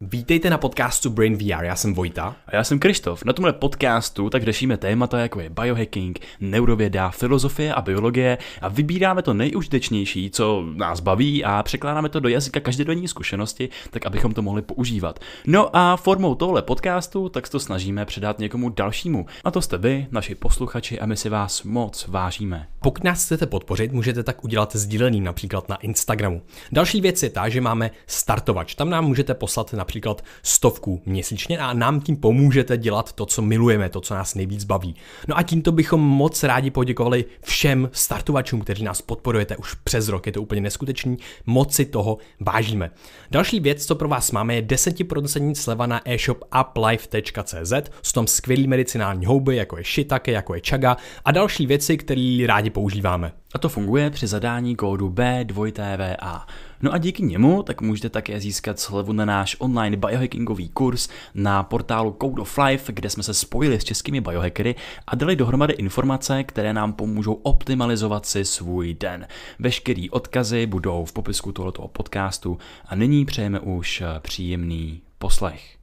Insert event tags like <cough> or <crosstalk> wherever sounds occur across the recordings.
Vítejte na podcastu Brain VR, já jsem Vojta. A já jsem Kristof. Na tomhle podcastu tak řešíme témata jako je biohacking, neurověda, filozofie a biologie a vybíráme to nejužitečnější, co nás baví a překládáme to do jazyka každodenní zkušenosti, tak abychom to mohli používat. No a formou tohle podcastu tak to snažíme předat někomu dalšímu. A to jste vy, naši posluchači a my si vás moc vážíme. Pokud nás chcete podpořit, můžete tak udělat sdíleným například na Instagramu. Další věc je ta, že máme startovač. Tam nám můžete poslat na například stovku měsíčně a nám tím pomůžete dělat to, co milujeme, to, co nás nejvíc baví. No a tímto bychom moc rádi poděkovali všem startovačům, kteří nás podporujete už přes rok. Je to úplně neskutečný, moc si toho vážíme. Další věc, co pro vás máme, je 10% sleva na e-shop uplife.cz. s tom skvělý medicinální houby, jako je shiitake, jako je čaga a další věci, které rádi používáme. A to funguje při zadání kódu B2TVA. No a díky němu tak můžete také získat slevu na náš online biohackingový kurz na portálu Code of Life, kde jsme se spojili s českými biohackery a dali dohromady informace, které nám pomůžou optimalizovat si svůj den. Veškerý odkazy budou v popisku tohoto podcastu a nyní přejeme už eh, příjemný poslech.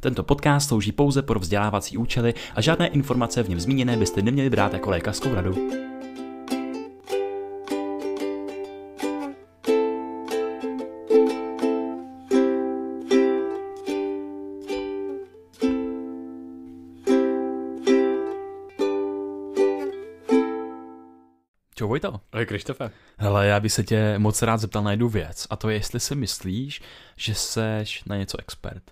Tento podcast slouží pouze pro vzdělávací účely a žádné informace v něm zmíněné byste neměli brát jako lékařskou radu. Vojto. Ahoj Krištofe. Hele, já bych se tě moc rád zeptal na jednu věc a to je, jestli si myslíš, že seš na něco expert.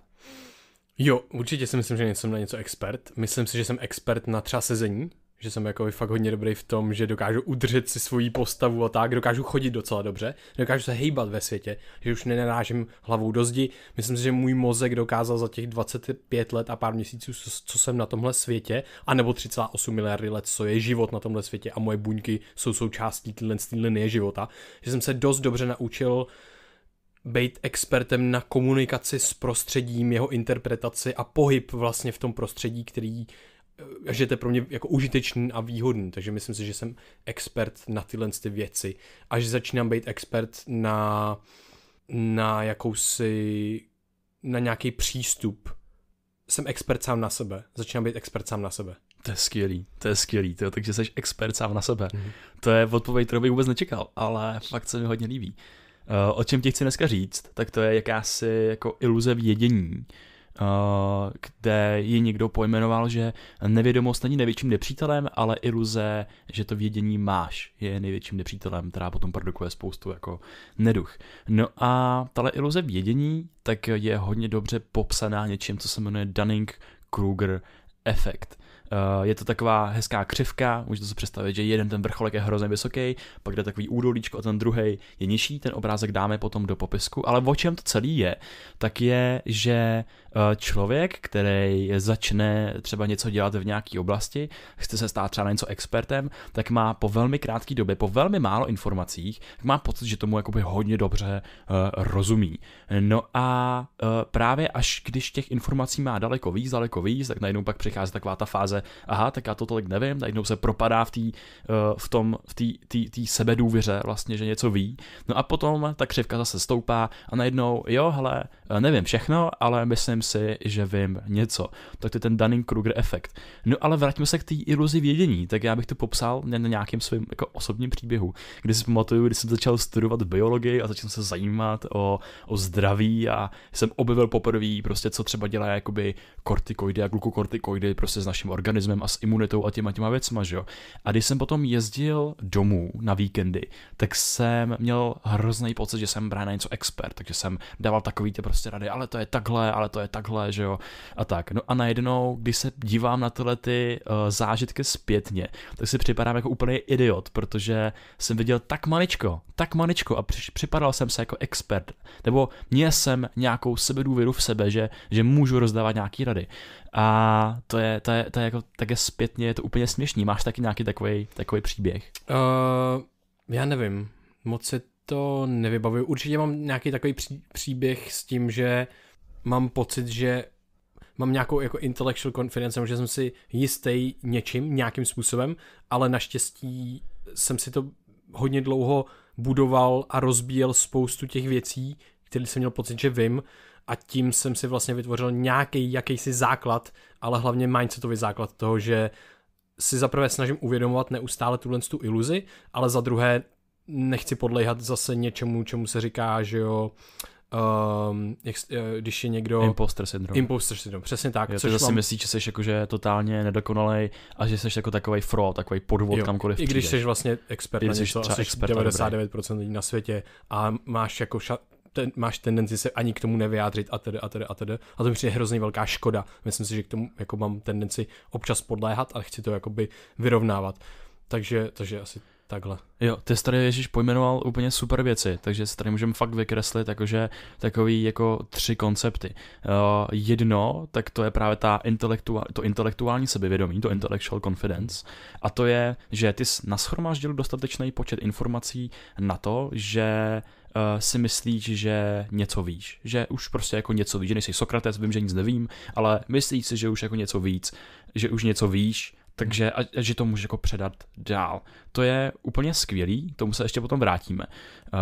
Jo, určitě si myslím, že jsem na něco expert. Myslím si, že jsem expert na třeba sezení, že jsem jako fakt hodně dobrý v tom, že dokážu udržet si svoji postavu a tak, dokážu chodit docela dobře, dokážu se hejbat ve světě, že už nenarážím hlavou do zdi. Myslím si, že můj mozek dokázal za těch 25 let a pár měsíců, co jsem na tomhle světě, anebo 3,8 miliardy let, co je život na tomhle světě a moje buňky jsou součástí téhle linie života, že jsem se dost dobře naučil být expertem na komunikaci s prostředím, jeho interpretaci a pohyb vlastně v tom prostředí, který že to je pro mě jako užitečný a výhodný, takže myslím si, že jsem expert na tyhle ty věci a že začínám být expert na, na jakousi, na nějaký přístup. Jsem expert sám na sebe, začínám být expert sám na sebe. To je skvělý, to je skvělý, tyjo, takže jsi expert sám na sebe. Mm-hmm. To je odpověď, kterou bych vůbec nečekal, ale fakt se mi hodně líbí. Eh, o čem ti chci dneska říct, tak to je jakási jako iluze vědění, Eh, kde ji někdo pojmenoval, že nevědomost není největším nepřítelem, ale iluze, že to vědění máš, je největším nepřítelem, která potom produkuje spoustu jako neduch. No a tahle iluze vědění tak je hodně dobře popsaná něčím, co se jmenuje Dunning Kruger efekt. Eh, je to taková hezká křivka, můžete si představit, že jeden ten vrcholek je hrozně vysoký, pak jde takový údolíčko a ten druhý je nižší, ten obrázek dáme potom do popisku, ale o čem to celý je, tak je, že eh, člověk, který začne třeba něco dělat v nějaké oblasti, chce se stát třeba na něco expertem, tak má po velmi krátké době, po velmi málo informacích, má pocit, že tomu jakoby hodně dobře eh, rozumí. No a právě až když těch informací má daleko víc, daleko víc, tak najednou pak přichází přichází taková ta fáze, aha, tak já to tolik nevím, najednou se propadá v, tý, eh, v tom, v tý, tý, tý sebedůvěře vlastně, že něco ví. No a potom ta křivka zase stoupá a najednou, jo, hele, eh, nevím všechno, ale myslím si, že vím něco. Tak to je ten Dunning-Kruger efekt. No ale vraťme se k té iluzi vědění, tak já bych to popsal na nějakém svém jako osobním příběhu, kdy si pamatuju, když jsem začal studovat biologii a začal se zajímat o, o zdraví a jsem objevil poprvé prostě, co třeba dělá jakoby kortikoidy a glukokortikoidy energie prostě s naším organismem a s imunitou a těma těma věcma, že jo. A když jsem potom jezdil domů na víkendy, tak jsem měl hrozný pocit, že jsem právě na něco expert, takže jsem dával takový ty prostě rady, ale to je takhle, ale to je takhle, že jo, a tak. No a najednou, když se dívám na tyhle ty uh, zážitky zpětně, tak si připadám jako úplný idiot, protože jsem viděl tak maličko, tak maličko a při, připadal jsem se jako expert, nebo měl jsem nějakou sebedůvěru v sebe, že, že můžu rozdávat nějaký rady a to je, to je, to je jako také zpětně, je to úplně směšný. Máš taky nějaký takový, takový příběh? Uh, já nevím, moc se to nevybavuju. Určitě mám nějaký takový pří, příběh s tím, že mám pocit, že mám nějakou jako intellectual confidence, že jsem si jistý něčím, nějakým způsobem, ale naštěstí jsem si to hodně dlouho budoval a rozbíjel spoustu těch věcí, které jsem měl pocit, že vím a tím jsem si vlastně vytvořil nějaký jakýsi základ, ale hlavně mindsetový základ toho, že si za prvé snažím uvědomovat neustále tuhle tu iluzi, ale za druhé nechci podléhat zase něčemu, čemu se říká, že jo, um, jak, eh, když je někdo... Imposter syndrom. Imposter syndrom, přesně tak. Jo, což zase mám... myslíš, že jsi jakože totálně nedokonalej a že jsi jako takový fraud, takový podvod jo, kamkoliv I když přijdeš. jsi vlastně expert když na něco, jsi třeba asi expert 99% lidí na světě a máš jako ša- ten, máš tendenci se ani k tomu nevyjádřit a tedy a tedy a tedy. A to mi přijde hrozně velká škoda. Myslím si, že k tomu jako mám tendenci občas podléhat a chci to jakoby vyrovnávat. Takže, takže asi takhle. Jo, ty jsi tady Ježíš pojmenoval úplně super věci, takže si tady můžeme fakt vykreslit jakože takový jako tři koncepty. Uh, jedno, tak to je právě ta intelektuál, to intelektuální sebevědomí, to intellectual confidence, a to je, že ty jsi nashromáždil dostatečný počet informací na to, že uh, si myslíš, že něco víš, že už prostě jako něco víš, že nejsi Sokrates, vím, že nic nevím, ale myslíš si, že už jako něco víc, že už něco víš takže a, a že to může jako předat dál. To je úplně skvělý, tomu se ještě potom vrátíme.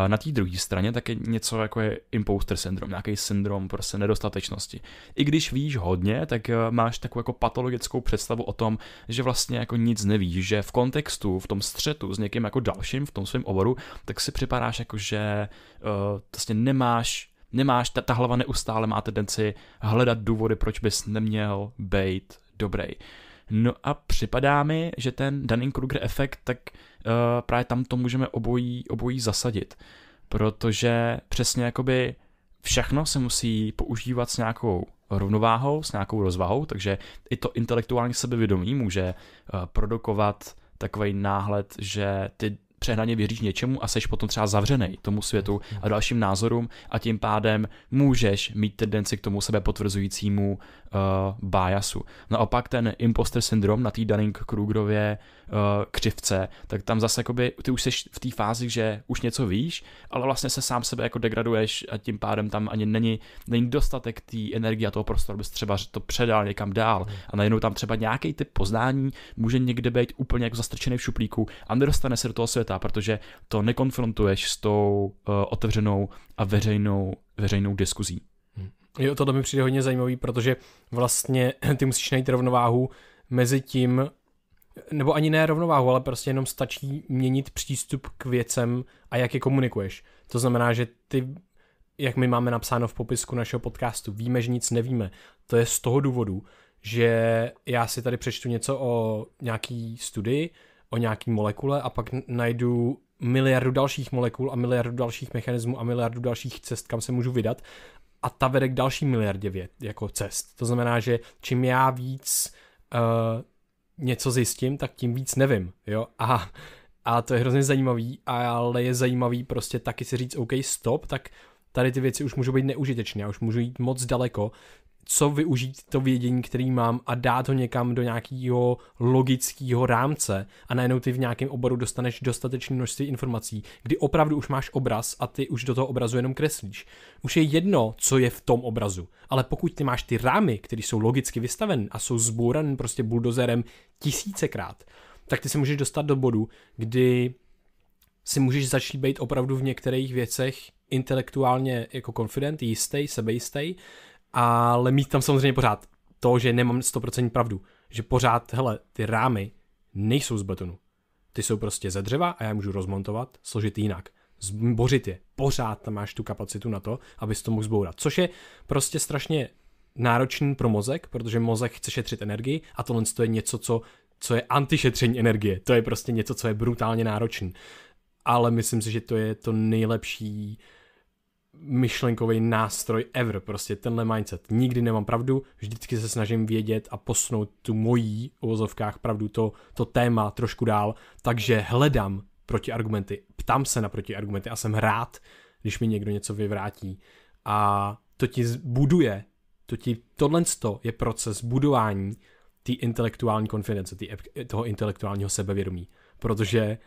Na té druhé straně je něco jako je imposter syndrom, nějaký syndrom prostě nedostatečnosti. I když víš hodně, tak eh, máš takovou jako patologickou představu o tom, že vlastně jako nic nevíš, že v kontextu, v tom střetu s někým jako dalším v tom svém oboru, tak si připadáš jako, že uh, vlastně nemáš nemáš, ta, ta hlava neustále má tendenci hledat důvody, proč bys neměl být dobrý. No a připadá mi, že ten Dunning-Kruger efekt, tak uh, právě tam to můžeme obojí, obojí zasadit. Protože přesně jakoby všechno se musí používat s nějakou rovnováhou, s nějakou rozvahou, takže i to intelektuální sebevědomí může uh, produkovat takový náhled, že ty přehnaně věříš něčemu a seš potom třeba zavřený tomu světu a dalším názorům a tím pádem můžeš mít tendenci k tomu sebe potvrzujícímu uh, eh, bájasu. Naopak ten imposter syndrom na té Dunning-Krugerově uh, křivce, tak tam zase jakoby, ty už seš v té fázi, že už něco víš, ale vlastně se sám sebe jako degraduješ a tím pádem tam ani není, není dostatek té energie a toho prostoru, abys třeba to předal někam dál a najednou tam třeba nějaký typ poznání může někde být úplně jako zastrčený v šuplíku a nedostane se do toho světa života, protože to nekonfrontuješ s tou uh, otevřenou a veřejnou, veřejnou diskuzí. Jo, tohle mi přijde hodně zajímavý, protože vlastně <clears throat> ty musíš najít rovnováhu mezi tím, nebo ani ne rovnováhu, ale prostě jenom stačí měnit přístup k věcem a jak je komunikuješ. To znamená, že ty, jak my máme napsáno v popisku našeho podcastu, víme, že nic nevíme. To je z toho důvodu, že já si tady přečtu něco o nějaký studii, o nějaký molekule a pak najdu miliardu dalších molekul a miliardu dalších mechanismů a miliardu dalších cest, kam se můžu vydat a ta vede k další miliardě věd, jako cest. To znamená, že čím já víc uh, něco zjistím, tak tím víc nevím, jo, a, a to je hrozně zajímavý, ale je zajímavý prostě taky si říct, OK, stop, tak tady ty věci už můžou být neužitečné, já už můžu jít moc daleko, co využít to vědění, který mám a dát ho někam do nějakého logického rámce a najednou ty v nějakém oboru dostaneš dostatečné množství informací, kdy opravdu už máš obraz a ty už do toho obrazu jenom kreslíš. Už je jedno, co je v tom obrazu, ale pokud ty máš ty rámy, které jsou logicky vystaveny a jsou zbůrané prostě buldozerem tisícekrát, tak ty se můžeš dostat do bodu, kdy si můžeš začít být opravdu v některých věcech intelektuálně jako confident, jistý, sebejistý, ale mít tam samozřejmě pořád to, že nemám 100% pravdu, že pořád, hele, ty rámy nejsou z betonu. Ty jsou prostě ze dřeva a já můžu rozmontovat, složit jinak, zbořit je. Pořád tam máš tu kapacitu na to, abys to mohl zbourat, což je prostě strašně náročný pro mozek, protože mozek chce šetřit energii a tohle to je něco, co, co je antišetření energie. To je prostě něco, co je brutálně náročný. Ale myslím si, že to je to nejlepší uh, myšlenkový nástroj ever, prostě tenhle mindset. Nikdy nemám pravdu, vždycky se snažím vědět a posnout tu mojí uvozovkách pravdu, to, to téma trošku dál, takže hledám protiargumenty, ptám se na protiargumenty a jsem rád, když mi někdo něco vyvrátí. A to ti buduje, to ti, tohle je proces budování té intelektuální konfidence, tý, toho intelektuálního sebevědomí. Protože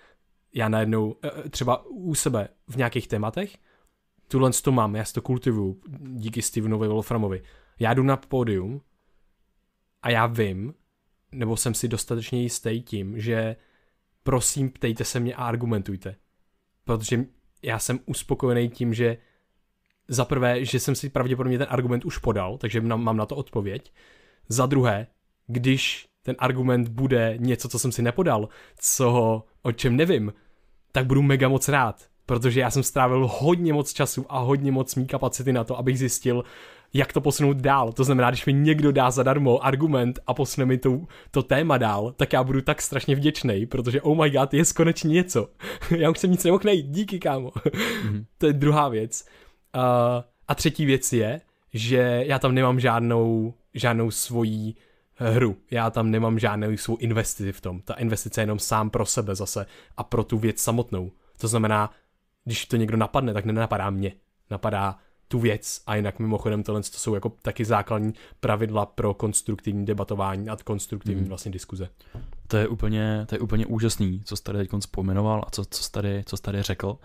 já najednou e, e, třeba u sebe v nějakých tématech tuhle to mám, já si to kultivuju díky Stevenovi Wolframovi. Já jdu na pódium a já vím, nebo jsem si dostatečně jistý tím, že prosím, ptejte se mě a argumentujte. Protože já jsem uspokojený tím, že za prvé, že jsem si pravděpodobně ten argument už podal, takže mám na to odpověď. Za druhé, když ten argument bude něco, co jsem si nepodal, co o čem nevím, tak budu mega moc rád, protože já jsem strávil hodně moc času a hodně moc mý kapacity na to, abych zjistil, jak to posunout dál. To znamená, když mi někdo dá zadarmo argument a posune mi to, to téma dál, tak já budu tak strašně vděčný, protože oh my god, je konečně něco. <laughs> já už jsem nic nemohl najít, díky kámo. Mm-hmm. <laughs> to je druhá věc. Uh, a třetí věc je, že já tam nemám žádnou, žádnou svoji hru. Já tam nemám žádnou svou investici v tom. Ta investice je jenom sám pro sebe zase a pro tu věc samotnou. To znamená, když to někdo napadne, tak nenapadá mě, napadá tu věc. A jinak mimochodem tohle to jsou jako taky základní pravidla pro konstruktivní debatování a konstruktivní mm. vlastně diskuze. To je úplně, to je úplně úžasný, co jsi tady teď vzpomenoval a co, co, jsi tady, co jsi tady řekl, uh,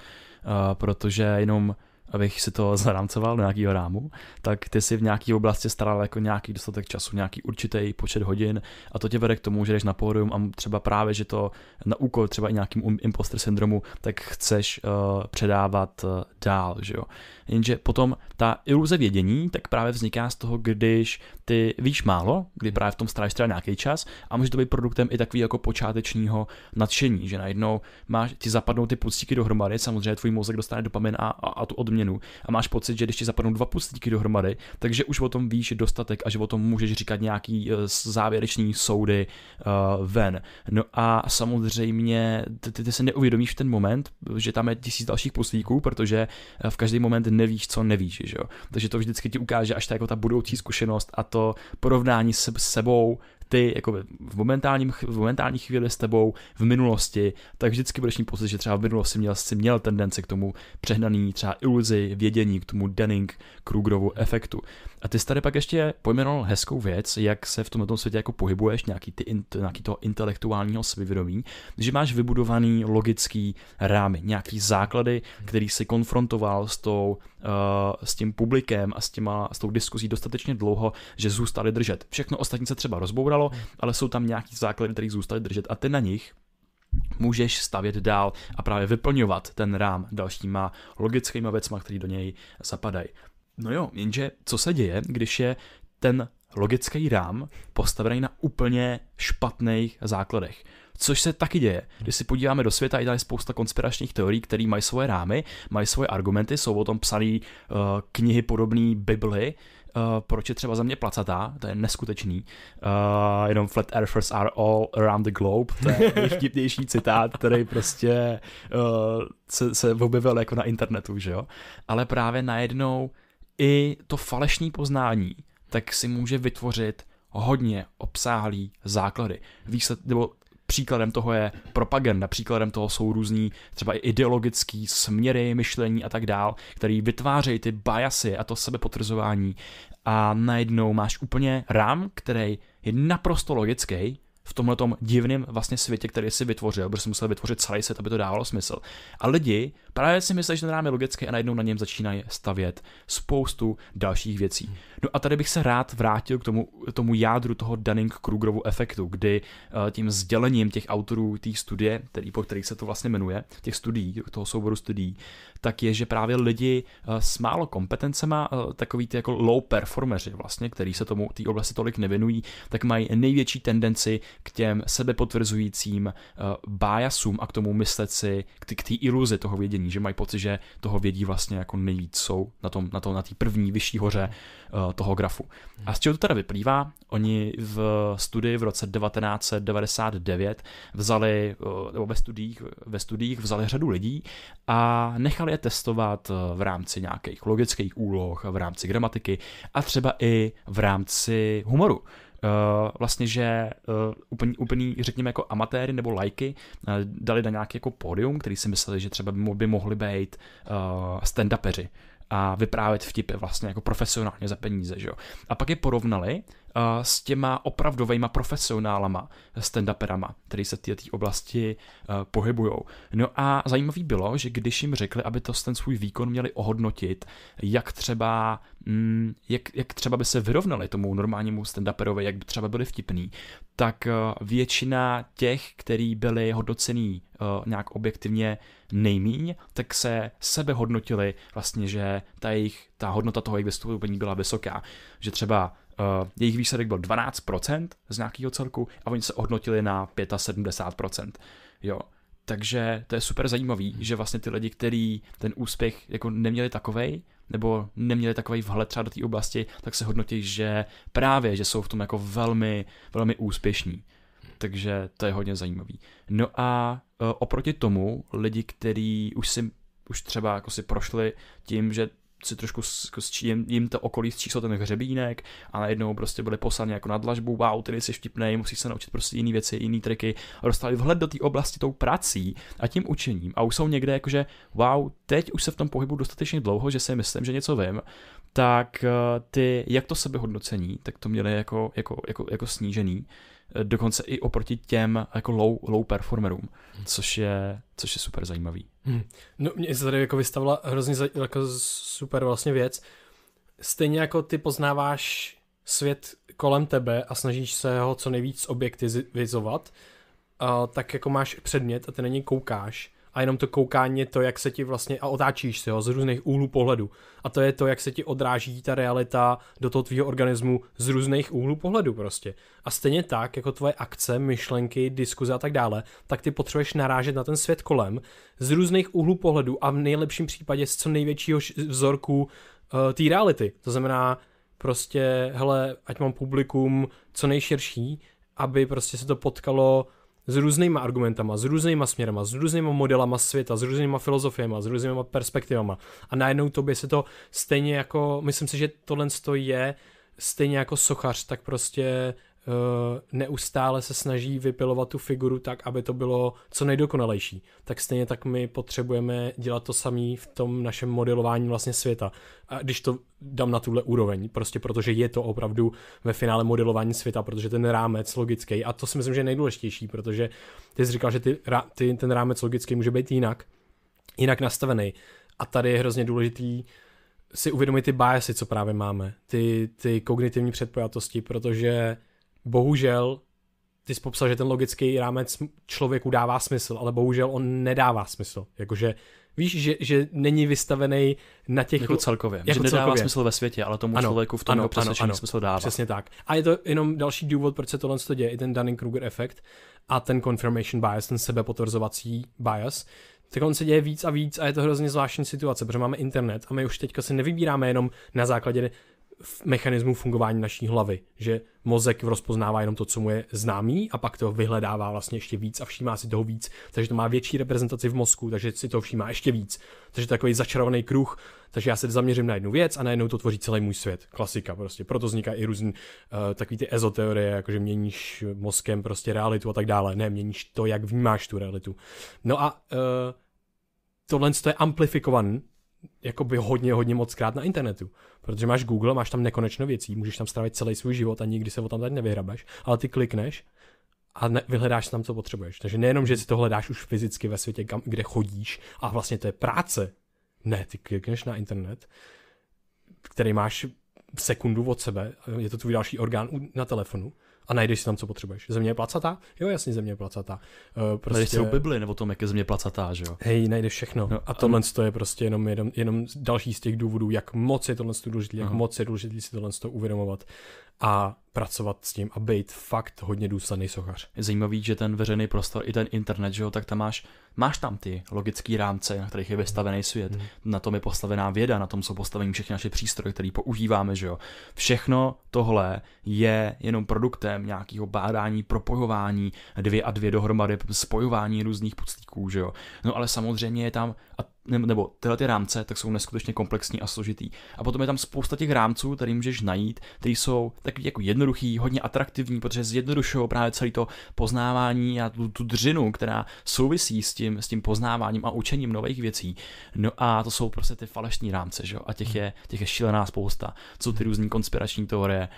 protože jenom abych si to <laughs> zarámcoval do nějakého rámu, tak ty si v nějaké oblasti staral jako nějaký dostatek času, nějaký určitý počet hodin a to tě vede k tomu, že jdeš na pódium a třeba právě, že to na úkol třeba i nějakým um- imposter syndromu, tak chceš uh, předávat uh, dál, že jo. Jenže potom ta iluze vědění, tak právě vzniká z toho, když ty víš málo, kdy právě v tom strávíš třeba nějaký čas a může to být produktem i takový jako počátečního nadšení, že najednou máš, ti zapadnou ty pustíky dohromady, samozřejmě tvůj mozek dostane dopamin a, a, a tu odměnu změnu a máš pocit, že když ti zapadnou dva pustíky dohromady, takže už o tom víš dostatek a že o tom můžeš říkat nějaký eh, závěrečný soudy uh, ven. No a samozřejmě ty, ty se neuvědomíš v ten moment, že tam je tisíc dalších puslíků, protože eh, v každý moment nevíš, co nevíš, že jo. Takže to vždycky ti ukáže až ta, jako ta budoucí zkušenost a to porovnání se sebou, ty jako v, momentálním, v momentální chvíli s tebou v minulosti, tak vždycky budeš mít pocit, že třeba v minulosti měl, jsi měl tendence k tomu přehnaný třeba iluzi vědění, k tomu Denning-Krugerovu efektu. A ty jsi tady pak ještě pojmenoval hezkou věc, jak se v tomto světě jako pohybuješ, nějaký, ty, nějaký toho intelektuálního svědomí, že máš vybudovaný logický rámy, nějaký základy, který si konfrontoval s, tou, uh, s tím publikem a s, těma, s tou diskuzí dostatečně dlouho, že zůstali držet. Všechno ostatní se třeba rozbouralo, ale jsou tam nějaký základy, které zůstaly držet a ty na nich můžeš stavět dál a právě vyplňovat ten rám dalšíma logickýma věcma, které do něj zapadají. No jo, jenže co se děje, když je ten logický rám postavený na úplně špatných základech. Což se taky děje. Když si podíváme do světa, je tady spousta konspiračních teorií, které mají svoje rámy, mají svoje argumenty, jsou o tom psané uh, knihy podobné Bibli, uh, proč je třeba za mě placatá, to je neskutečný. Uh, jenom flat earthers are all around the globe, to je <laughs> nejvtipnější citát, který prostě uh, se, se objevil jako na internetu, že jo. Ale právě najednou i to falešné poznání, tak si může vytvořit hodně obsáhlý základy. Výsled, nebo příkladem toho je propaganda, příkladem toho jsou různý třeba i ideologický směry myšlení a tak dál, který vytvářejí ty biasy a to sebepotvrzování a najednou máš úplně rám, který je naprosto logický, v tomhle tom divném vlastně světě, který si vytvořil, protože si musel vytvořit celý svět, aby to dávalo smysl. A lidi Právě si myslí, že ten rám je logický a najednou na něm začínají stavět spoustu dalších věcí. No a tady bych se rád vrátil k tomu, tomu jádru toho Dunning-Krugerovu efektu, kdy eh, tím sdělením těch autorů té studie, tedy po kterých se to vlastně jmenuje, těch studií, toho souboru studií, tak je, že právě lidi eh, s málo kompetencema, eh, takový ty jako low performeři vlastně, který se tomu té oblasti tolik nevěnují, tak mají největší tendenci k těm sebepotvrzujícím bájasům a k tomu myslet si, k té iluzi toho vědění nadšení, že mají pocit, že toho vědí vlastně jako nejvíc jsou na tom, na na první vyšší hoře uh, toho grafu. A z čeho to teda vyplývá? Oni v studii v roce 1999 vzali, uh, nebo ve studiích, ve studiích vzali řadu lidí a nechali je testovat eh, v rámci nějakých logických úloh, v rámci gramatiky a třeba i v rámci humoru uh, vlastně, že uh, eh, úplný, úplný, řekněme, jako amatéry nebo lajky uh, dali na nějaký jako pódium, který si mysleli, že třeba by, mohli být uh, stand-upeři a vyprávět vtipy vlastně jako profesionálně za peníze, že jo. A pak je porovnali s těma opravdovejma profesionálama, stand-uperama, který se té oblasti eh, pohybujou. No a zajímavý bylo, že když jim řekli, aby to ten svůj výkon měli ohodnotit, jak třeba, mm, jak, jak třeba by se vyrovnali tomu normálnímu stand jak by třeba byli vtipný, tak eh, většina těch, který byli hodnocený eh, nějak objektivně nejmíň, tak se sebe hodnotili vlastně, že ta jejich, ta hodnota toho jejich vystoupení byla vysoká. Že třeba Eh, jejich výsledek byl 12% z nějakého celku a oni se ohodnotili na 75%. Jo. Takže to je super zajímavý, hmm. že vlastně ty lidi, kteří ten úspěch jako neměli takovej, nebo neměli takový vhled třeba do té oblasti, tak se hodnotí, že právě, že jsou v tom jako velmi, velmi úspěšní. Takže to je hodně zajímavý. No a eh, oproti tomu lidi, kteří už si už třeba jako si prošli tím, že si trošku s, jako jim, jim to okolí zčíslo ten hřebínek a najednou prostě byli posláni jako na dlažbu, wow, ty jsi vtipný, musíš se naučit prostě jiné věci, jiné triky a dostali vhled do té oblasti tou prací a tím učením a už jsou někde jakože wow, teď už se v tom pohybu dostatečně dlouho, že si myslím, že něco vím, tak eh, ty, jak to sebehodnocení, tak to měli jako, jako, jako, jako snížený Eh, dokonce i oproti těm jako low, low performerům, hmm. což je, což je super zajímavý. Hmm. No, mě se tady jako vystavila hrozně za, jako super vlastně věc. Stejně jako ty poznáváš svět kolem tebe a snažíš se ho co nejvíc objektivizovat, a eh, tak jako máš předmět a ty na něj koukáš, a jenom to koukání je to, jak se ti vlastně, a otáčíš se ho z různých úhlů pohledu. A to je to, jak se ti odráží ta realita do toho tvýho organismu z různých úhlů pohledu prostě. A stejně tak, jako tvoje akce, myšlenky, diskuze a tak dále, tak ty potřebuješ narážet na ten svět kolem z různých úhlů pohledu a v nejlepším případě z co největšího vzorku uh, té reality. To znamená, prostě, hele, ať mám publikum co nejširší, aby prostě se to potkalo s různýma argumentama, s různýma směrama, s různýma modelama světa, s různýma filozofiemi, s různýma perspektivama. A najednou tobě se to stejně jako, myslím si, že tohle je stejně jako sochař, tak prostě Eh, neustále se snaží vypilovat tu figuru tak, aby to bylo co nejdokonalejší. Tak stejně tak my potřebujeme dělat to samé v tom našem modelování vlastně světa. A když to dám na tuhle úroveň, prostě protože je to opravdu ve finále modelování světa, protože ten rámec logický, a to si myslím, že je nejdůležitější, protože ty jsi říkal, že ty, ty, ten rámec logický může být jinak, jinak nastavený. A tady je hrozně důležitý si uvědomit ty biasy, co právě máme, ty, ty kognitivní předpojatosti, protože bohužel, ty jsi popsal, že ten logický rámec člověku dává smysl, ale bohužel on nedává smysl. Jakože Víš, že, že není vystavený na těch... Jako celkově. Jako že celkově. nedává smysl ve světě, ale tomu ano, člověku v tom ano, ano, ano, smysl dává. Přesně tak. A je to jenom další důvod, proč se tohle to děje. I ten Dunning-Kruger efekt a ten confirmation bias, ten sebepotvrzovací bias, tak on se děje víc a víc a je to hrozně zvláštní situace, protože máme internet a my už teďka si nevybíráme jenom na základě mechanismu fungování naší hlavy, že mozek rozpoznává jenom to, co mu je známý a pak to vyhledává vlastně ještě víc a všímá si toho víc, takže to má větší reprezentaci v mozku, takže si to všímá ještě víc. Takže takový začarovaný kruh, takže já se zaměřím na jednu věc a najednou to tvoří celý můj svět. Klasika prostě. Proto vzniká i různý uh, takový ty ezoteorie, že měníš mozkem prostě realitu a tak dále. Ne, měníš to, jak vnímáš tu realitu. No a uh, tohle je amplifikovaný jako by hodně, hodně moc krát na internetu. Protože máš Google, máš tam nekonečno věcí, můžeš tam strávit celý svůj život a nikdy se o tam tady nevyhrabeš, ale ty klikneš a ne, vyhledáš tam, co potřebuješ. Takže nejenom, že si to hledáš už fyzicky ve světě, kam, kde chodíš a vlastně to je práce. Ne, ty klikneš na internet, který máš sekundu od sebe, je to tvůj další orgán na telefonu a najdeš si tam, co potřebuješ. Země je placatá? Jo, jasně, země je placatá. Eh, prostě... Najdeš celou Bibli nebo to, jak je země placatá, že jo? Hej, najdeš všechno. No, a tohle to je prostě jenom, jenom, jenom další z těch důvodů, jak moc je tohle důležité, jak moc je důležité si tohle uvědomovat a pracovat s tím a být fakt hodně důsledný sochař. Je zajímavý, že ten veřejný prostor i ten internet, že jo, tak tam máš, máš tam ty logické rámce, na kterých je vystavený svět, mm. na tom je postavená věda, na tom jsou postavení všechny naše přístroje, které používáme, že jo. Všechno tohle je jenom produktem nějakého bádání, propojování, dvě a dvě dohromady, spojování různých puclíků, že jo. No ale samozřejmě je tam, a nebo tyhle ty rámce, tak jsou neskutečně komplexní a složitý. A potom je tam spousta těch rámců, které můžeš najít, které jsou takový jako jednoduchý, hodně atraktivní, protože zjednodušují právě celé to poznávání a tu, tu dřinu, která souvisí s tím, s tím poznáváním a učením nových věcí. No a to jsou prostě ty falešní rámce, že jo? A těch je, těch je šílená spousta. Jsou ty různé konspirační teorie,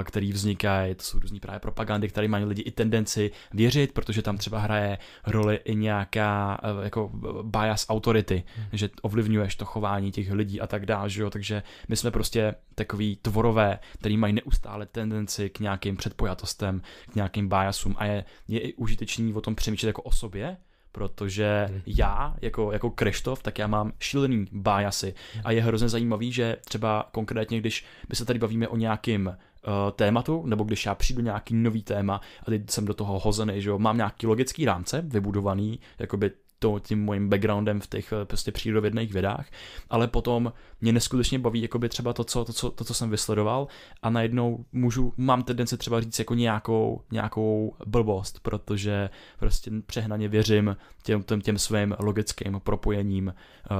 eh, které vznikají, to jsou různé právě propagandy, které mají lidi i tendenci věřit, protože tam třeba hraje roli i nějaká eh, jako bias autority, hmm. že ovlivňuješ to chování těch lidí a tak dále, že jo? Takže my jsme prostě takový tvorové, který mají neustále tendenci k nějakým předpojatostem, k nějakým biasům a je, je i užitečný o tom přemýšlet jako o sobě, protože hmm. já, jako, jako Krištof, tak já mám šílený bájasy a je hrozně zajímavý, že třeba konkrétně, když my se tady bavíme o nějakým eh, tématu, nebo když já přijdu nějaký nový téma a teď jsem do toho hozený, že jo, mám nějaký logický rámce vybudovaný, jakoby to, tím mojím backgroundem v těch eh, prostě přírodovědných vědách, ale potom mě neskutečně baví jakoby třeba to, co, to, co, to, co jsem vysledoval a najednou můžu, mám tendenci třeba říct jako nějakou, nějakou blbost, protože prostě přehnaně věřím těm, těm, těm svým logickým propojením eh,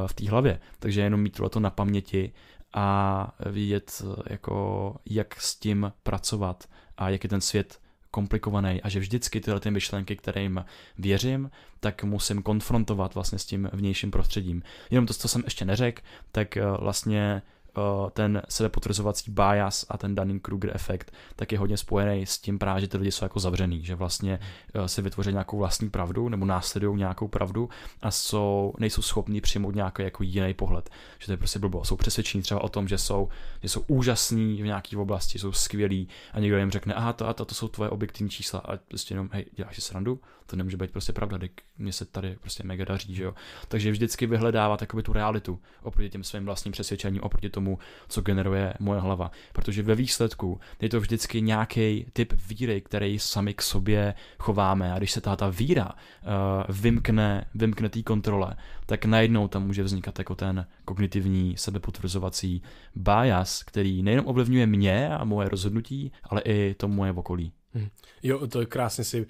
v té hlavě, takže jenom mít to na paměti a vidět, eh, jako, jak s tím pracovat a jak je ten svět komplikovaný a že vždycky tyhle ty myšlenky, kterým věřím, tak musím konfrontovat vlastně s tím vnějším prostředím. Jenom to, co jsem ještě neřekl, tak eh, vlastně Eh, ten sebepotvrzovací bias a ten Dunning-Kruger efekt, tak je hodně spojený s tím právě, že ty lidi jsou jako zavřený, že vlastně eh, si vytvoří nějakou vlastní pravdu nebo následují nějakou pravdu a jsou, nejsou schopni přijmout nějaký jako jiný pohled, že to je prostě blbo. Jsou přesvědčení třeba o tom, že jsou, že jsou úžasní v nějaké oblasti, jsou skvělí a někdo jim řekne, aha, to a to, to jsou tvoje objektivní čísla a prostě jenom, hej, děláš si srandu, to nemůže být prostě pravda, dek mě se tady prostě mega daří, že jo. Takže vždycky vyhledávat jakoby tu realitu oproti těm svým vlastním přesvědčením, oproti tomu, co generuje moje hlava. Protože ve výsledku je to vždycky nějaký typ víry, který sami k sobě chováme. A když se ta, ta víra uh, vymkne, vymkne té kontrole, tak najednou tam může vznikat jako ten kognitivní sebepotvrzovací bias, který nejenom ovlivňuje mě a moje rozhodnutí, ale i to moje okolí. Hm. Jo, to je krásně si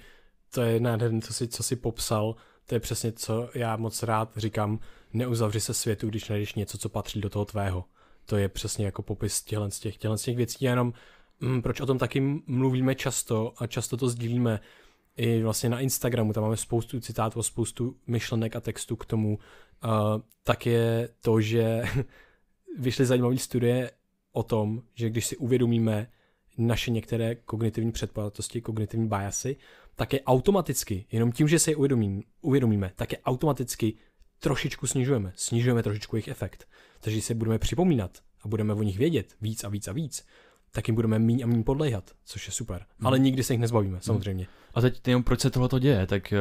to je nádherné, co si, co si popsal, to je přesně, co já moc rád říkám, neuzavři se světu, když najdeš něco, co patří do toho tvého. To je přesně jako popis tělen z těch, tělen z těch věcí, jenom mm, proč o tom taky mluvíme často a často to sdílíme i vlastně na Instagramu, tam máme spoustu citátů, spoustu myšlenek a textů k tomu, uh, tak je to, že <laughs> vyšly zajímavé studie o tom, že když si uvědomíme, naše některé kognitivní předpojatosti, kognitivní biasy, tak je automaticky, jenom tím, že se je uvědomím, uvědomíme, tak je automaticky trošičku snižujeme, snižujeme trošičku jejich efekt. Takže si budeme připomínat a budeme o nich vědět víc a víc a víc, tak jim budeme méně a méně podléhat, což je super. Hmm. Ale nikdy se jich nezbavíme, hmm. samozřejmě. A teď jenom proč se tohle děje, tak eh,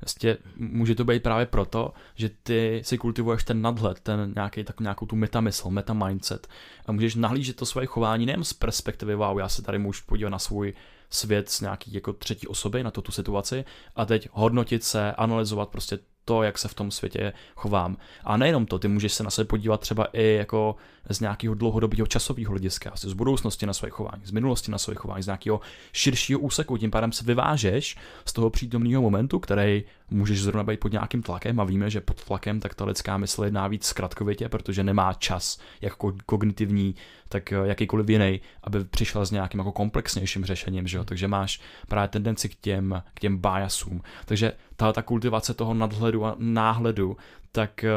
vlastně může to být právě proto, že ty si kultivuješ ten nadhled, ten nějaký, tak nějakou tu metamysl, meta mindset a můžeš nahlížet to svoje chování nejen z perspektivy, wow, já se tady můžu podívat na svůj svět z nějaký jako třetí osoby, na to tu situaci a teď hodnotit se, analyzovat prostě to, jak se v tom světě chovám. A nejenom to, ty můžeš se na sebe podívat třeba i jako z nějakého dlouhodobého časového hlediska, z budoucnosti na své chování, z minulosti na své chování, z nějakého širšího úseku, tím pádem se vyvážeš z toho přítomného momentu, který můžeš zrovna být pod nějakým tlakem a víme, že pod tlakem tak ta lidská mysl jedná víc zkratkovitě, protože nemá čas, jak kognitivní, tak eh, jakýkoliv jiný, aby přišla s nějakým jako komplexnějším řešením, že jo? takže máš právě tendenci k těm, k těm bájasům. Takže tahle ta kultivace toho nadhledu a náhledu, tak eh,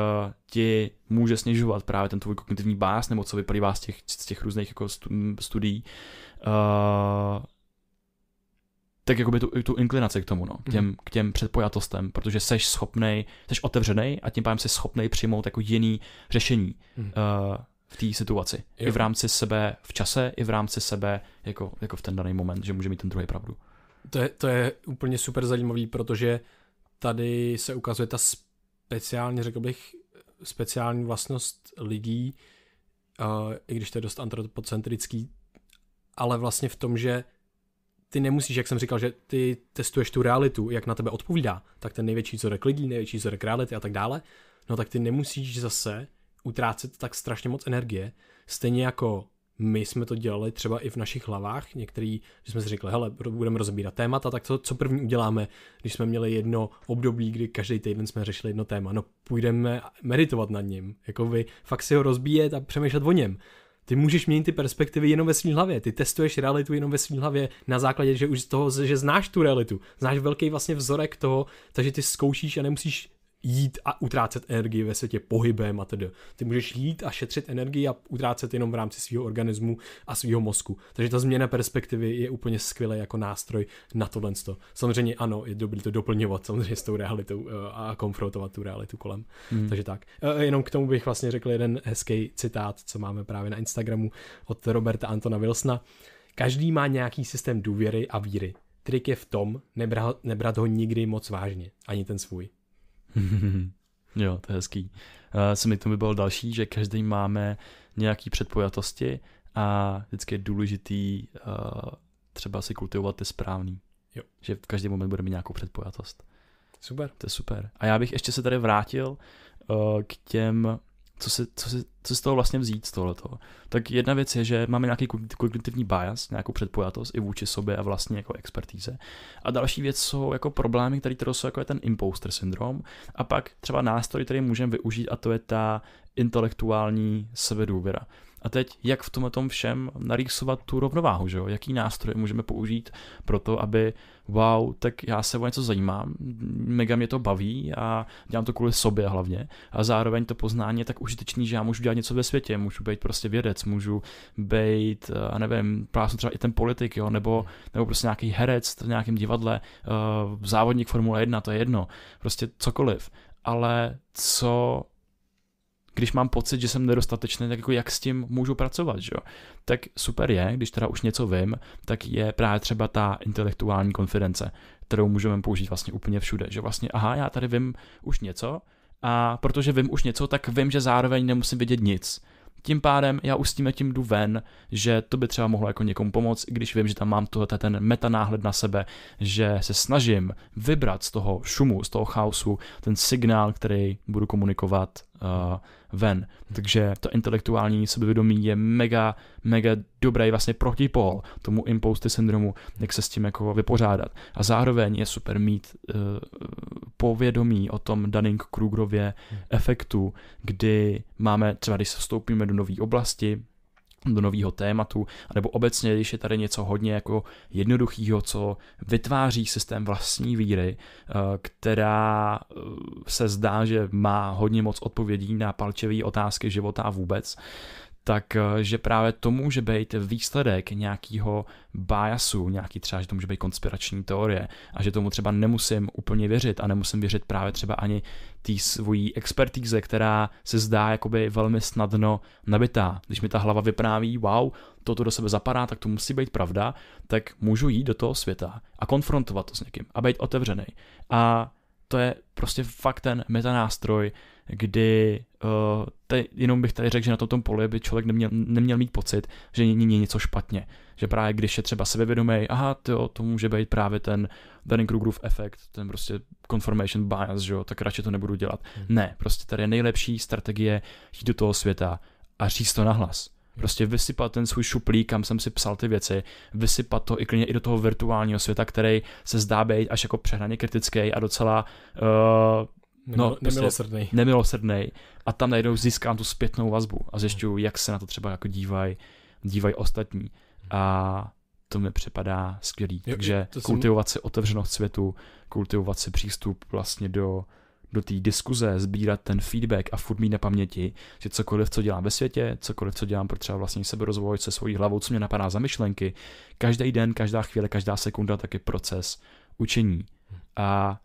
ti může snižovat právě ten tvůj kognitivní bájas, nebo co vyplývá z těch, z těch různých jako studií, uh, tak jakoby tu, tu inklinaci k tomu, no, k těm, mm. k těm předpojatostem, protože seš schopnej, seš otevřený a tím pádem jsi schopnej přijmout jako jiný řešení mm. uh, v té situaci. Jo. I v rámci sebe v čase, i v rámci sebe jako, jako v ten daný moment, že může mít ten druhý pravdu. To je, to je úplně super zajímavý, protože tady se ukazuje ta speciálně, řekl bych, speciální vlastnost lidí, uh, i když to je dost antropocentrický, ale vlastně v tom, že ty nemusíš, jak jsem říkal, že ty testuješ tu realitu, jak na tebe odpovídá, tak ten největší vzorek lidí, největší vzorek reality a tak dále, no tak ty nemusíš zase utrácet tak strašně moc energie, stejně jako my jsme to dělali třeba i v našich hlavách, některý, že jsme si řekli, hele, budeme rozbírat témata, tak to, co první uděláme, když jsme měli jedno období, kdy každý týden jsme řešili jedno téma, no půjdeme meditovat nad ním, jako vy fakt si ho rozbíjet a přemýšlet o něm. Ty můžeš měnit ty perspektivy jenom ve svým hlavě. Ty testuješ realitu jenom ve svým hlavě na základě, že už z toho, že znáš tu realitu. Znáš velký vlastně vzorek toho, takže ty zkoušíš a nemusíš jít a utrácet energii ve světě pohybem a tedy. Ty můžeš jít a šetřit energii a utrácet jenom v rámci svého organismu a svého mozku. Takže ta změna perspektivy je úplně skvělý jako nástroj na tohle. Samozřejmě ano, je dobrý to doplňovat samozřejmě s tou realitou eh, a konfrontovat tu realitu kolem. Mm. Takže tak. Eh, jenom k tomu bych vlastně řekl jeden hezký citát, co máme právě na Instagramu od Roberta Antona Wilsona. Každý má nějaký systém důvěry a víry. Trik je v tom nebrat ho nikdy moc vážně, ani ten svůj. <laughs> jo, to je hezký. Uh, se mi to by byl další, že každý máme nějaký předpojatosti a vždycky je důležitý uh, třeba si kultivovat ty správný. Jo. Že v každý moment bude mít nějakou předpojatost. Super. To je super. A já bych ještě se tady vrátil uh, k těm co si, co, si, co si z toho vlastně vzít z tohleto. Tak jedna věc je, že máme nějaký kognitivní bias, nějakou předpojatost i vůči sobě a vlastně jako expertíze. A další věc jsou jako problémy, které jsou jako je ten imposter syndrom. A pak třeba nástroj, který můžeme využít a to je ta intelektuální sebedůvěra. A teď, jak v tomhle tom všem narýsovat tu rovnováhu, že jo? Jaký nástroje můžeme použít pro to, aby wow, tak já se o něco zajímám, mega mě to baví a dělám to kvůli sobě hlavně. A zároveň to poznání je tak užitečný, že já můžu dělat něco ve světě, můžu být prostě vědec, můžu být, a eh, nevím, právě třeba i ten politik, jo, nebo, nebo prostě nějaký herec v nějakém divadle, eh, závodník Formule 1, to je jedno, prostě cokoliv. Ale co když mám pocit, že jsem nedostatečný, tak jako jak s tím můžu pracovat, že jo? Tak super je, když teda už něco vím, tak je právě třeba ta intelektuální konfidence, kterou můžeme použít vlastně úplně všude, že vlastně aha, já tady vím už něco, a protože vím už něco, tak vím, že zároveň nemusím vědět nic tím pádem já už s tím tím jdu ven, že to by třeba mohlo jako někomu pomoct, když vím, že tam mám tohle ten meta náhled na sebe, že se snažím vybrat z toho šumu, z toho chaosu ten signál, který budu komunikovat uh, ven. Mhm. Takže to intelektuální sebevědomí je mega, mega dobrý vlastně protipol tomu imposty syndromu, jak se s tím jako vypořádat. A zároveň je super mít uh, povědomí o tom dunning Krugrově hmm. efektu, kdy máme, třeba když vstoupíme do nové oblasti, do nového tématu, nebo obecně, když je tady něco hodně jako jednoduchého, co vytváří systém vlastní víry, eh, která eh, se zdá, že má hodně moc odpovědí na palčivé otázky života a vůbec, takže eh, právě to může být výsledek nějakého biasu, nějaký třeba, že to může být konspirační teorie a že tomu třeba nemusím úplně věřit a nemusím věřit právě třeba ani té svojí expertíze, která se zdá jakoby velmi snadno nabitá. Když mi ta hlava vypráví, wow, toto do sebe zapadá, tak to musí být pravda, tak můžu jít do toho světa a konfrontovat to s někým a být otevřený. A to je prostě fakt ten metanástroj, nástroj kdy uh, eh, te, jenom bych tady řekl, že na tom, tom poli by člověk neměl, neměl mít pocit, že není něco špatně. Že právě když je třeba sebevědomý, aha, tyjo, to může být právě ten ten Krugerův efekt, ten prostě confirmation bias, že jo, tak radši to nebudu dělat. Hmm. Ne, prostě tady je nejlepší strategie jít do toho světa a říct to nahlas. Prostě vysypat ten svůj šuplík, kam jsem si psal ty věci, vysypat to i klidně i do toho virtuálního světa, který se zdá být až jako přehnaně kritický a docela uh, no, nemilosrdný. Prostě nemilosrdný. A tam najednou získám tu zpětnou vazbu a zjišťuju, jak se na to třeba jako dívají dívaj ostatní. A to mi připadá skvělý. Jo, Takže to kultivovat jsem... si otevřenost světu, kultivovat si přístup vlastně do, do té diskuze, sbírat ten feedback a furt mít na paměti, že cokoliv, co dělám ve světě, cokoliv, co dělám pro třeba sebe rozvoj, se svojí hlavou, co mě napadá za myšlenky, každý den, každá chvíle, každá sekunda, tak je proces učení. Hm. A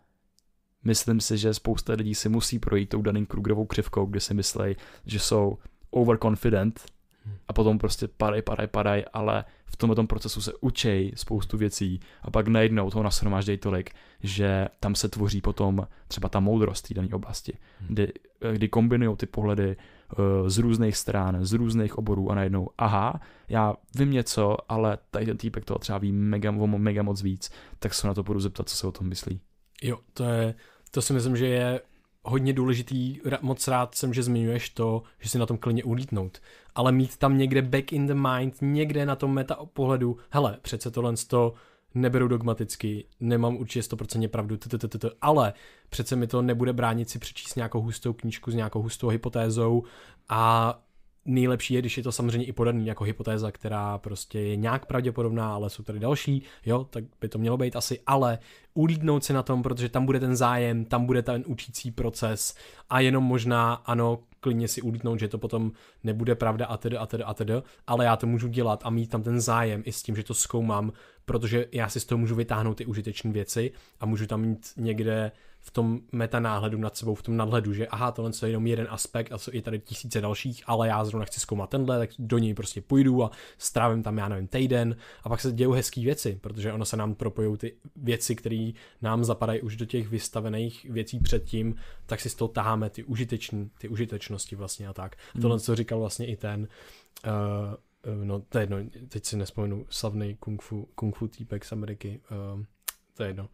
Myslím si, že spousta lidí si musí projít tou daným krugrovou křivkou, kde si myslí, že jsou overconfident a potom prostě padaj, padaj, padaj, ale v tomhle tom procesu se učej spoustu věcí a pak najednou toho nashromáždějí tolik, že tam se tvoří potom třeba ta moudrost té dané oblasti, hmm. kdy, eh, kdy kombinují ty pohledy eh, z různých stran, z různých oborů a najednou, aha, já vím něco, ale tady ten týpek toho třeba ví mega, mega moc víc, tak se na to budu zeptat, co se o tom myslí. Jo, to je to si myslím, že je hodně důležitý, moc rád jsem, že zmiňuješ to, že si na tom klidně ulítnout, ale mít tam někde back in the mind, někde na tom meta pohledu, hele, přece tohle to neberu dogmaticky, nemám určitě 100% pravdu, ale přece mi to nebude bránit si přečíst nějakou hustou knížku s nějakou hustou hypotézou a Nejlepší je, když je to samozřejmě i podaný jako hypotéza, která prostě je nějak pravděpodobná, ale jsou tady další, jo, tak by to mělo být asi, ale ulídnout si na tom, protože tam bude ten zájem, tam bude ten učící proces a jenom možná, ano, klidně si ulítnout, že to potom nebude pravda a tedy a tedy a tedy, ale já to můžu dělat a mít tam ten zájem i s tím, že to zkoumám, protože já si z toho můžu vytáhnout ty užitečné věci a můžu tam mít někde v tom meta náhledu nad sebou, v tom nadhledu, že aha, tohle je jenom jeden aspekt a i tady tisíce dalších, ale já zrovna chci zkoumat tenhle, tak do něj prostě půjdu a strávím tam, já nevím, týden a pak se dějou hezké věci, protože ono se nám propojou ty věci, které nám zapadají už do těch vystavených věcí předtím, tak si z toho taháme ty užiteční, ty užitečnosti vlastně a tak. A tohle, hmm. co říkal vlastně i ten, uh, Eh, no to je jedno, teď si nespomenu, slavný kung fu, kung fu týpek z Ameriky, uh, to je jedno.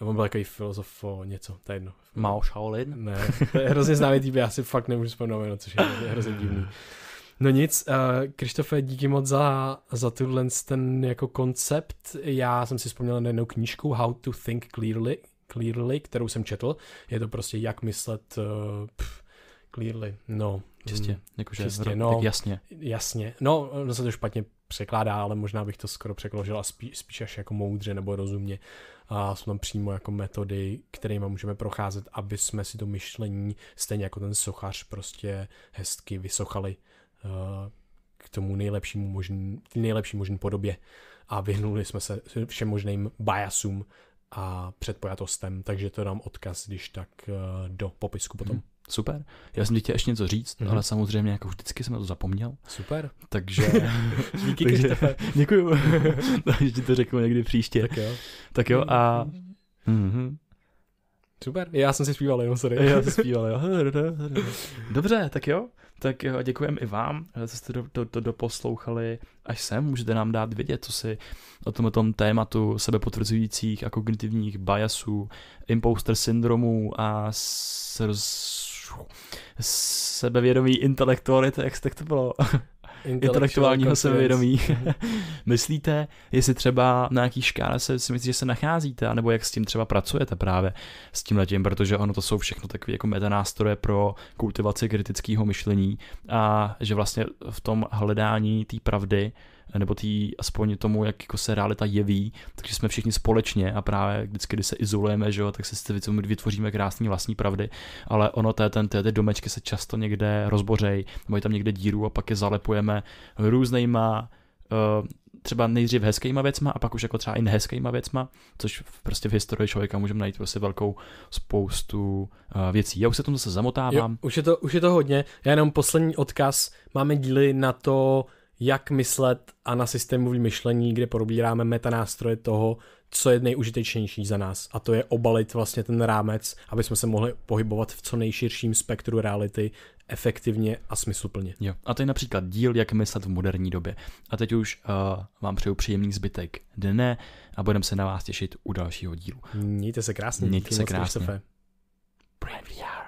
Eh, on byl takový filozof o něco, to je jedno. Mao Shaolin? Ne, to je hrozně známý týp, já si fakt nemůžu vzpomenout, no, což je, hrozně divný. No nic, uh, Krištofe, díky moc za, za tuhle ten jako koncept. Já jsem si vzpomněl na jednu knížku How to Think Clearly, clearly kterou jsem četl. Je to prostě jak myslet uh, pff, clearly, no, Čistě, hmm. jakože Čistě, no, tak jasně. Jasně, no no se to špatně překládá, ale možná bych to skoro překložil a spí, spíš až jako moudře nebo rozumně. A jsou tam přímo jako metody, kterými můžeme procházet, aby jsme si to myšlení, stejně jako ten sochař, prostě hezky vysochali uh, k tomu nejlepšímu možný, nejlepší možný podobě a vyhnuli jsme se všem možným biasům a předpojatostem, takže to dám odkaz, když tak uh, do popisku potom. Hmm. Super. Já jsem chtěl ještě něco říct, mm-hmm. ale samozřejmě jako vždycky jsem na to zapomněl. Super. Takže... <laughs> Díky, takže, <laughs> Děkuju. <laughs> takže ti to řeknu někdy příště. Tak jo. Tak jo a... Mm-hmm. Super, já jsem si zpíval jo, sorry. Já jsem zpíval, jo. Dobře, tak jo. Tak jo, děkujeme i vám, že jste to, to, to doposlouchali až sem. Můžete nám dát vědět, co si o tom, tom tématu sebepotvrzujících a kognitivních biasů, imposter syndromů a s, sebevědomí intelektuality, jak jste to bylo? <laughs> intelektuálního sebevědomí. Mhm. <laughs> Myslíte, jestli třeba na jaký škále se si myslíte, že se nacházíte, nebo jak s tím třeba pracujete právě s tím letím, protože ono to jsou všechno takové jako metanástroje pro kultivaci kritického myšlení a že vlastně v tom hledání té pravdy nebo tý, aspoň tomu, jak jako se realita jeví, takže jsme všichni společně a právě vždycky, když se izolujeme, že jo, tak si vytvoříme krásné vlastní pravdy, ale ono té, ten, té, ty domečky se často někde rozbořej, mají tam někde díru a pak je zalepujeme různýma uh, třeba nejdřív hezkýma věcma a pak už jako třeba i nehezkýma věcma, což prostě v historii člověka můžeme najít prostě velkou spoustu uh, věcí. Já už se tomu zase zamotávám. Jo, už, je to, už je to hodně. Já jenom poslední odkaz. Máme díly na to, jak myslet a na systémový myšlení, kde probíráme metanástroje toho, co je nejužitečnější za nás. A to je obalit vlastně ten rámec, aby jsme se mohli pohybovat v co nejširším spektru reality efektivně a smysluplně. Jo. A to je například díl, jak myslet v moderní době. A teď už uh, vám přeju příjemný zbytek dne a budeme se na vás těšit u dalšího dílu. Mějte se krásně. Mějte se krásně. Brian VR.